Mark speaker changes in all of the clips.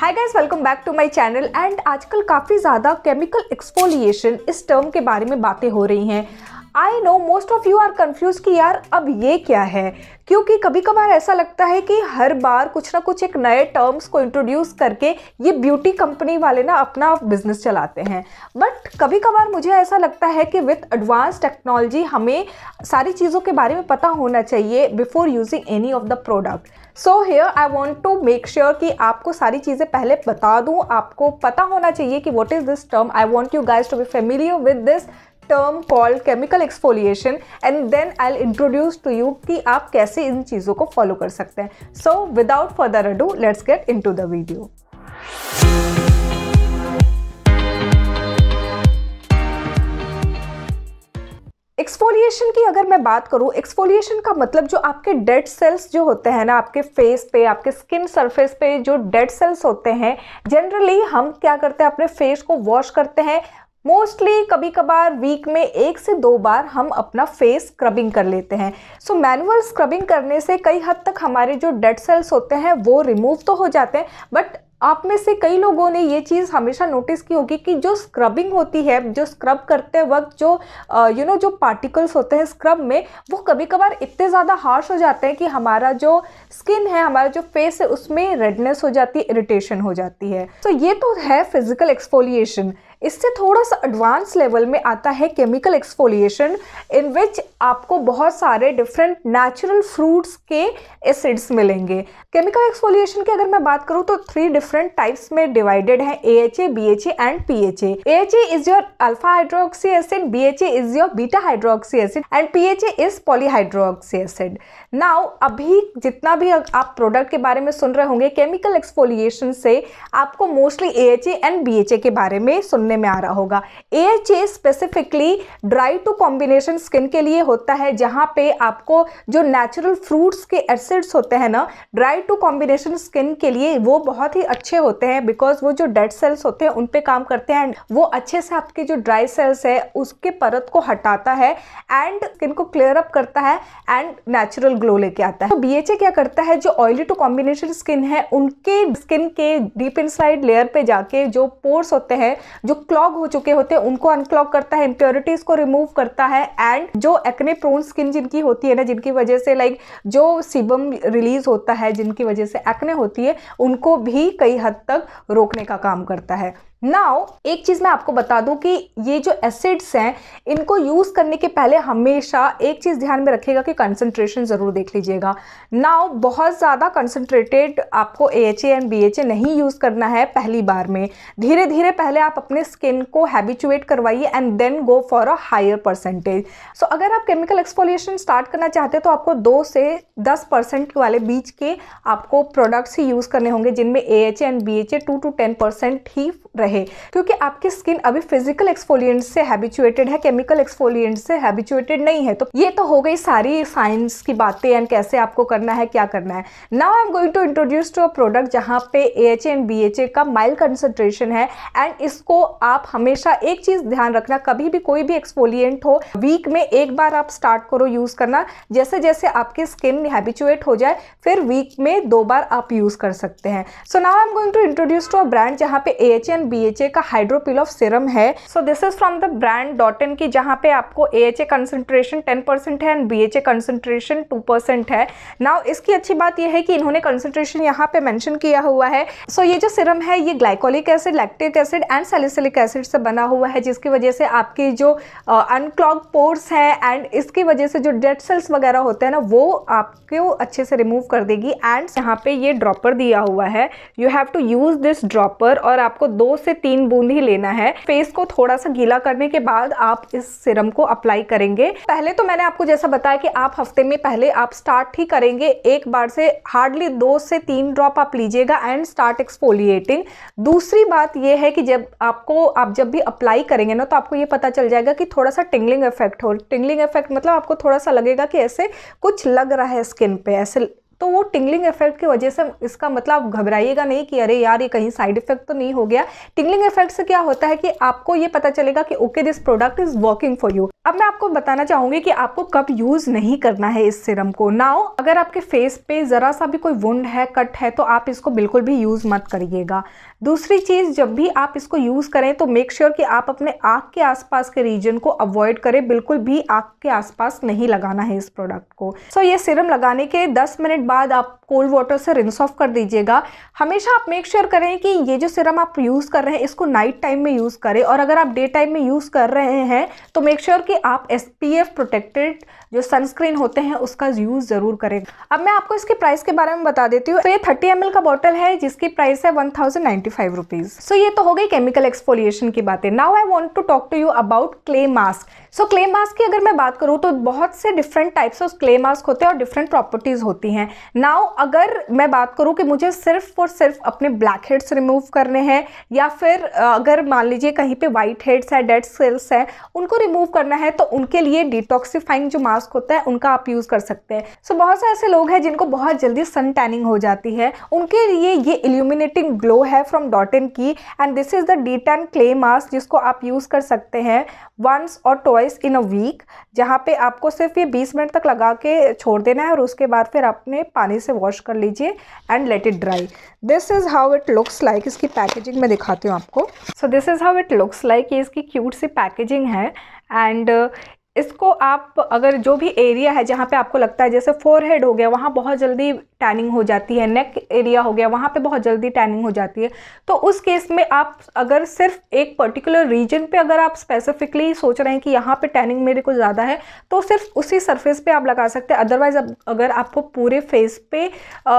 Speaker 1: Hi guys welcome back to my channel and आजकल काफ़ी ज़्यादा केमिकल एक्सपोलिएशन इस टर्म के बारे में बातें हो रही हैं I know most of you are confused कि यार अब ये क्या है क्योंकि कभी कभार ऐसा लगता है कि हर बार कुछ ना कुछ एक नए टर्म्स को इंट्रोड्यूस करके ये ब्यूटी कंपनी वाले ना अपना बिजनेस चलाते हैं बट कभी कभार मुझे ऐसा लगता है कि विथ एडवांस टेक्नोलॉजी हमें सारी चीज़ों के बारे में पता होना चाहिए before using any of the product so here I want to make sure कि आपको सारी चीज़ें पहले बता दूँ आपको पता होना चाहिए कि what is this term I want you guys to be familiar with this term called chemical exfoliation and then I introduce to you कि आप कैसे इन चीज़ों को फॉलो कर सकते हैं so without further ado let's get into the video exfoliation की अगर मैं बात करूं एक्सफोलिएशन का मतलब जो आपके डेड सेल्स जो होते हैं ना आपके फेस पे आपके स्किन सरफेस पे जो डेड सेल्स होते हैं जनरली हम क्या करते हैं अपने फेस को वॉश करते हैं मोस्टली कभी कभार वीक में एक से दो बार हम अपना फेस स्क्रबिंग कर लेते हैं सो मैनुअल स्क्रबिंग करने से कई हद तक हमारे जो डेड सेल्स होते हैं वो रिमूव तो हो जाते हैं बट आप में से कई लोगों ने ये चीज़ हमेशा नोटिस की होगी कि जो स्क्रबिंग होती है जो स्क्रब करते वक्त जो यू नो जो पार्टिकल्स होते हैं स्क्रब में वो कभी कभार इतने ज़्यादा हार्श हो जाते हैं कि हमारा जो स्किन है हमारा जो फेस है उसमें रेडनेस हो जाती है इरिटेशन हो जाती है तो so, ये तो है फिजिकल एक्सफोलिएशन इससे थोड़ा सा एडवांस लेवल में आता है केमिकल एक्सफोलिएशन इन विच आपको बहुत सारे डिफरेंट नेचुरल फ्रूट्स के एसिड्स मिलेंगे केमिकल एक्सफोलिएशन की अगर मैं बात करूँ तो थ्री डिफरेंट टाइप्स में डिवाइडेड है A H A B H A and P H A H A is your alpha hydroxy acid B H A is your beta hydroxy acid and P H A is polyhydroxy acid now अभी जितना भी आप product के बारे में सुन रहे होंगे chemical exfoliation से आपको mostly A H A and B H A के बारे में सुन सुनने में आ रहा होगा H A specifically dry to combination skin के लिए होता है जहाँ पे आपको जो नेचुरल फ्रूट्स के एसिड्स होते हैं ना ड्राई टू कॉम्बिनेशन स्किन के लिए वो बहुत ही अच्छे होते हैं बिकॉज वो जो डेड सेल्स होते हैं उन पर काम करते हैं एंड वो अच्छे से आपके जो ड्राई सेल्स है उसके परत को हटाता है एंड स्किन को क्लियर अप करता है एंड नेचुरल ग्लो लेके आता है तो बी क्या करता है जो ऑयली टू कॉम्बिनेशन स्किन है उनके स्किन के डीप इन साइड लेयर पे जाके जो पोर्स होते हैं जो क्लॉग हो चुके होते हैं उनको अनक्लॉग करता है इम्प्योरिटीज को रिमूव करता है एंड जो एक्ने प्रोन स्किन जिनकी होती है ना जिनकी वजह से लाइक जो सीबम रिलीज होता है जिनकी वजह से एक्ने होती है उनको भी कई हद तक रोकने का काम करता है नाउ एक चीज़ मैं आपको बता दूं कि ये जो एसिड्स हैं इनको यूज़ करने के पहले हमेशा एक चीज़ ध्यान में रखिएगा कि कंसंट्रेशन ज़रूर देख लीजिएगा नाउ बहुत ज़्यादा कंसंट्रेटेड आपको A H and B H A नहीं यूज़ करना है पहली बार में धीरे धीरे पहले आप अपने स्किन को हैबिचुएट करवाइए and then go for a higher percentage so अगर आप केमिकल एक्सफोलिएशन स्टार्ट करना चाहते हैं तो आपको दो से दस परसेंट वाले बीच के आपको प्रोडक्ट्स ही यूज़ करने होंगे जिनमें A H A and B H A two to ten percent ही रहे रहे क्योंकि आपकी स्किन अभी फिजिकल एक्सफोलियंट से हैबिचुएटेड है केमिकल एक्सफोलियंट से हैबिचुएटेड नहीं है तो ये तो हो गई सारी साइंस की बातें एंड कैसे आपको करना है क्या करना है now I am going to introduce to a product जहाँ पे A H and B H A का माइल्ड कंसनट्रेशन है एंड इसको आप हमेशा एक चीज़ ध्यान रखना कभी भी कोई भी एक्सफोलियंट हो वीक में एक बार आप स्टार्ट करो यूज़ करना जैसे जैसे आपकी स्किन हैबिचुएट हो जाए फिर वीक में दो बार आप यूज़ कर सकते हैं so now I am going to introduce to a brand जहाँ पे A H and B DHA का हाइड्रोपिल ऑफ सिरम है so this is from the brand Dot and Key जहां पे आपको A H A concentration ten percent है and B H A concentration two percent है now इसकी अच्छी बात यह है कि इन्होंने कंसनट्रेशन यहाँ पे मैंशन किया हुआ है सो so, ये जो सिरम है ये glycolic acid lactic acid and salicylic acid से बना हुआ है जिसकी वजह से आपके जो अनक्लॉग पोर्स है एंड इसकी वजह से जो डेड सेल्स वगैरह होते हैं ना वो आपके वो अच्छे से रिमूव कर देगी एंड यहाँ पे ये ड्रॉपर दिया हुआ है you have to use this dropper और आपको दो से से तीन बूंद ही लेना है फेस को थोड़ा सा गीला करने के बाद आप इस सिरम को अप्लाई करेंगे पहले तो मैंने आपको जैसा बताया कि आप हफ्ते में पहले आप स्टार्ट ही करेंगे एक बार से हार्डली दो से तीन ड्रॉप आप लीजिएगा एंड स्टार्ट एक्सपोलिएटिंग दूसरी बात यह है कि जब आपको आप जब भी अप्लाई करेंगे ना तो आपको ये पता चल जाएगा कि थोड़ा सा टिंगलिंग इफेक्ट हो टिंगलिंग इफेक्ट मतलब आपको थोड़ा सा लगेगा कि ऐसे कुछ लग रहा है स्किन पे ऐसे तो वो टिंगलिंग इफेक्ट की वजह से इसका मतलब घबराइएगा नहीं कि अरे यार ये कहीं साइड इफेक्ट तो नहीं हो गया टिंगलिंग इफेक्ट से क्या होता है कि आपको ये पता चलेगा कि okay this product is working for you अब मैं आपको बताना चाहूंगी कि आपको कब यूज़ नहीं करना है इस सिरम को नाउ अगर आपके फेस पे ज़रा सा भी कोई वुंड है कट है तो आप इसको बिल्कुल भी यूज़ मत करिएगा दूसरी चीज़ जब भी आप इसको यूज़ करें तो मेक श्योर sure कि आप अपने आँख के आसपास के रीजन को अवॉइड करें बिल्कुल भी आँख के आसपास नहीं लगाना है इस प्रोडक्ट को सो so, ये सिरम लगाने के दस मिनट बाद आप कोल्ड वाटर से रिंस ऑफ कर दीजिएगा हमेशा आप मेक श्योर sure करें कि ये जो सिरम आप यूज़ कर रहे हैं इसको नाइट टाइम में यूज़ करें और अगर आप डे टाइम में यूज़ कर रहे हैं तो मेक श्योर sure कि आप एस पी प्रोटेक्टेड जो सनस्क्रीन होते हैं उसका यूज़ ज़रूर करें अब मैं आपको इसके प्राइस के बारे में बता देती हूँ तो ये थर्टी एम का बॉटल है जिसकी प्राइस है one thousand ninety five rupees so ये तो हो गई केमिकल एक्सफोलिएशन की बातें now I want to talk to you about clay mask so clay mask की अगर मैं बात करूँ तो बहुत से different types of clay mask होते हैं और डिफरेंट प्रॉपर्टीज़ होती हैं नाउ अगर मैं बात करूँ कि मुझे सिर्फ और सिर्फ अपने ब्लैक हेड्स रिमूव करने हैं या फिर अगर मान लीजिए कहीं पे व्हाइट हेड्स है डेड सेल्स है उनको रिमूव करना है तो उनके लिए डिटॉक्सीफाइंग जो मास्क मास्क होता है उनका आप यूज़ कर सकते हैं सो so, बहुत से ऐसे लोग हैं जिनको बहुत जल्दी सन टैनिंग हो जाती है उनके लिए ये इल्यूमिनेटिंग ग्लो है from Dot Key and this is the de tan clay mask जिसको आप यूज़ कर सकते हैं वंस और ट्वाइस इन अ वीक जहाँ पे आपको सिर्फ ये 20 मिनट तक लगा के छोड़ देना है और उसके बाद फिर आपने पानी से वॉश कर लीजिए and let it dry this is how it looks like इसकी पैकेजिंग मैं दिखाती हूँ आपको so this is how it looks like ये इसकी क्यूट सी पैकेजिंग है एंड इसको आप अगर जो भी एरिया है जहाँ पे आपको लगता है जैसे फोर हेड हो गया वहाँ बहुत जल्दी टैनिंग हो जाती है नेक एरिया हो गया वहाँ पे बहुत जल्दी टैनिंग हो जाती है तो उस केस में आप अगर सिर्फ एक पर्टिकुलर रीजन पे अगर आप स्पेसिफिकली सोच रहे हैं कि यहाँ पे टैनिंग मेरे को ज़्यादा है तो सिर्फ उसी सरफेस पर आप लगा सकते हैं अदरवाइज़ अगर आपको पूरे फेस पे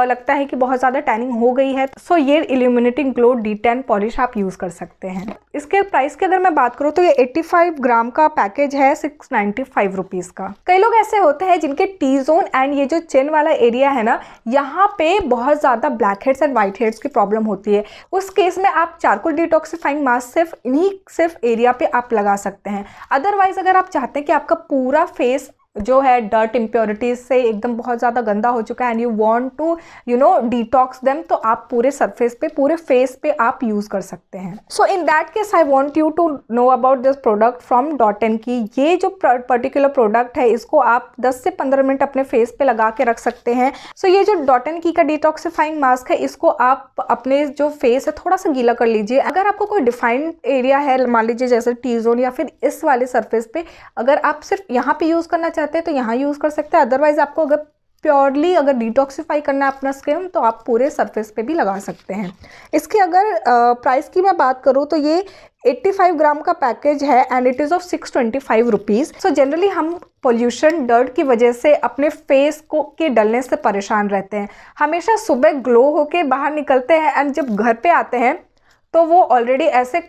Speaker 1: लगता है कि बहुत ज़्यादा टैनिंग हो गई है सो तो ये इल्यूमिनेटिंग ग्लो डी पॉलिश आप यूज़ कर सकते हैं इसके प्राइस की अगर मैं बात करूँ तो ये एट्टी ग्राम का पैकेज है सिक्स ट्वेंटी फाइव रुपीज़ का कई लोग ऐसे होते हैं जिनके टी जोन एंड ये जो चेन वाला एरिया है ना यहाँ पे बहुत ज़्यादा black heads and white heads की प्रॉब्लम होती है उस केस में आप चारकोल डिटॉक्सीफाइंग मास्क सिर्फ इन्हीं सिर्फ एरिया पे आप लगा सकते हैं अदरवाइज अगर आप चाहते हैं कि आपका पूरा फेस जो है डर्ट इम्प्योरिटीज से एकदम बहुत ज़्यादा गंदा हो चुका है and you want to you know detox them तो आप पूरे सरफेस पे पूरे फेस पे आप यूज़ कर सकते हैं so in that case I want you to know about this product from Dot and Key ये जो पर्टिकुलर प्रोडक्ट है इसको आप 10 से 15 मिनट अपने फेस पे लगा के रख सकते हैं सो so, ये जो डॉट एन की का डिटॉक्सीफाइंग मास्क है इसको आप अपने जो फेस है थोड़ा सा गीला कर लीजिए अगर आपको कोई डिफाइंड एरिया है मान लीजिए जैसे टी जोन या फिर इस वाले सर्फेस पे अगर आप सिर्फ यहाँ पे यूज़ करना चाहते हैं तो यहाँ यूज़ कर सकते हैं अदरवाइज़ आपको अगर प्योरली अगर डिटॉक्सीफाई करना है अपना स्किन तो आप पूरे सरफेस पे भी लगा सकते हैं इसके अगर प्राइस की मैं बात करूँ तो ये 85 ग्राम का पैकेज है and it is of six twenty five rupees so generally हम पोल्यूशन डर्ट की वजह से अपने फेस को के डलने से परेशान रहते हैं हमेशा सुबह ग्लो होके बाहर निकलते हैं एंड जब घर पे आते हैं तो वो ऑलरेडी ऐसे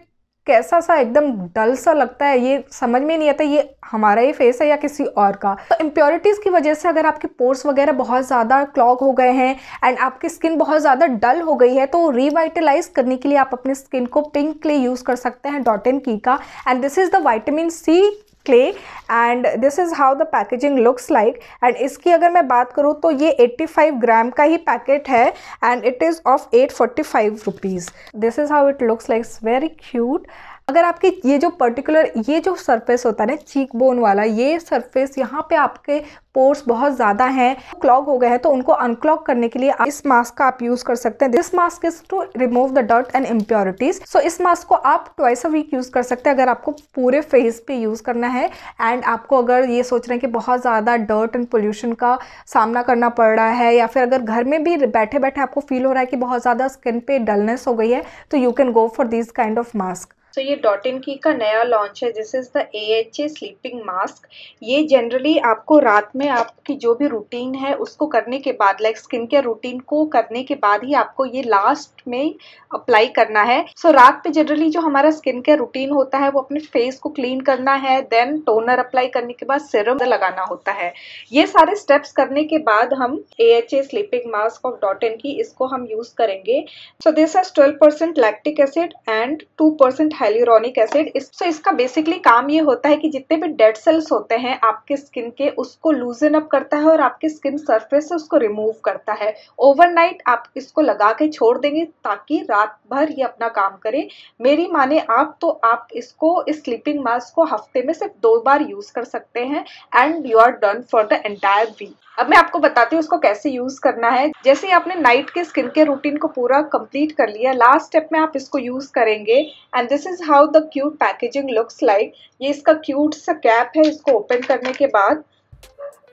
Speaker 1: कैसा सा एकदम डल सा लगता है ये समझ में नहीं आता ये हमारा ही फेस है या किसी और का तो इम्प्योरिटीज़ की वजह से अगर आपके पोर्स वगैरह बहुत ज़्यादा क्लॉग हो गए हैं एंड आपकी स्किन बहुत ज़्यादा डल हो गई है तो रिवाइटलाइज करने के लिए आप अपने स्किन को पिंक क्ले यूज़ कर सकते हैं डॉटेन की का and this is the vitamin C clay and this is how the packaging looks like and इसकी अगर मैं बात करूँ तो ये 85 ग्राम का ही पैकेट है and it is of eight forty five rupees this is how it looks like very cute अगर आपके ये जो पर्टिकुलर ये जो सरफेस होता है ना चीक बोन वाला ये सरफेस यहाँ पे आपके पोर्स बहुत ज़्यादा हैं क्लॉग हो गए हैं तो उनको अनक्लॉग करने के लिए आप इस मास्क का आप यूज़ कर सकते हैं this mask is to remove the dirt and impurities so इस मास्क को आप ट्वाइस अ वीक यूज़ कर सकते हैं अगर आपको पूरे फेस पे यूज़ करना है एंड आपको अगर ये सोच रहे हैं कि बहुत ज़्यादा डर्ट एंड पोल्यूशन का सामना करना पड़ रहा है या फिर अगर घर में भी बैठे बैठे आपको फील हो रहा है कि बहुत ज़्यादा स्किन पे डलनेस हो गई है तो you can go for this kind of mask so ये डॉट इन की का नया लॉन्च है this is the A H A sleeping mask ये जनरली आपको रात में आपकी जो भी रूटीन है उसको करने के बाद लाइक स्किन केयर रूटीन को करने के बाद ही आपको ये लास्ट में अप्लाई करना है सो so, रात पे जनरली जो हमारा स्किन केयर रूटीन होता है वो अपने फेस को क्लीन करना है देन टोनर अप्लाई करने के बाद सिरम लगाना होता है ये सारे स्टेप्स करने के बाद हम A H A sleeping mask of Dot and Key इसको हम यूज़ करेंगे so this has twelve percent lactic acid and two percent hyaluronic acid इस सो इसका बेसिकली काम ये होता है कि जितने भी डेड सेल्स होते हैं आपके स्किन के उसको लूजन अप करता है और आपके स्किन सरफेस से उसको रिमूव करता है ओवरनाइट आप इसको लगा के छोड़ देंगे ताकि रात भर ये अपना काम करे मेरी माने आप तो आप इसको इस स्लीपिंग मास्क को हफ्ते में सिर्फ दो बार यूज़ कर सकते हैं and you are done for the entire week अब मैं आपको बताती हूँ उसको कैसे यूज करना है जैसे ही आपने नाइट के स्किन के रूटीन को पूरा कंप्लीट कर लिया लास्ट स्टेप में आप इसको यूज करेंगे and this is how the cute packaging looks like ये इसका क्यूट सा कैप है इसको ओपन करने के बाद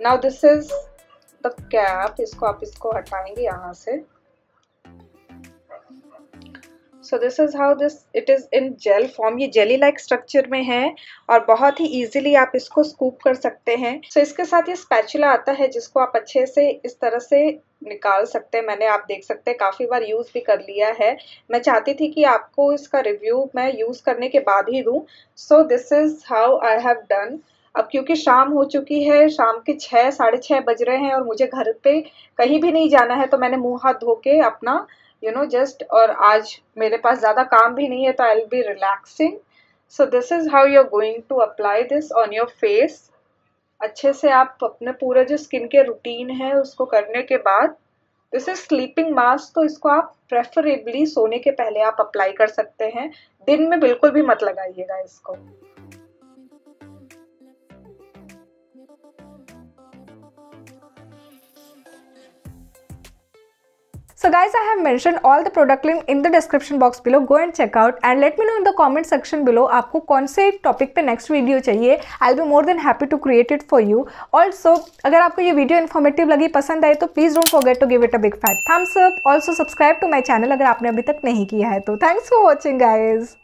Speaker 1: now this is the cap इसको आप इसको हटाएंगे यहाँ से so this is how this it is in gel form ये जेली लाइक स्ट्रक्चर में है और बहुत ही ईजिली आप इसको स्कूप कर सकते हैं सो so, इसके साथ ये स्पैचुला आता है जिसको आप अच्छे से इस तरह से निकाल सकते हैं मैंने आप देख सकते हैं काफ़ी बार यूज़ भी कर लिया है मैं चाहती थी कि आपको इसका रिव्यू मैं यूज़ करने के बाद ही दूँ so this is how I have done अब क्योंकि शाम हो चुकी है शाम के छः साढ़े छः बज रहे हैं और मुझे घर पे कहीं भी नहीं जाना है तो मैंने मुंह हाथ धो के अपना यू नो जस्ट और आज मेरे पास ज़्यादा काम भी नहीं है तो I will be relaxing so this is how you are going to apply this on your face अच्छे से आप अपने पूरा जो स्किन के रूटीन है उसको करने के बाद दिस इज स्लीपिंग मास्क तो इसको आप प्रेफरेबली सोने के पहले आप अप्लाई कर सकते हैं दिन में बिल्कुल भी मत लगाइएगा इसको So guys, I have mentioned all the product link in the description box below. Go and check out and let me know in the comment section below आपको कौन से टॉपिक पे नेक्स्ट वीडियो चाहिए I be more than happy to create it for you also अगर आपको ये video informative लगी पसंद आई तो please don't forget to give it a big fat thumbs up also subscribe to my channel अगर आपने अभी तक नहीं किया है तो थैंक्स फॉर वॉचिंग गाइज़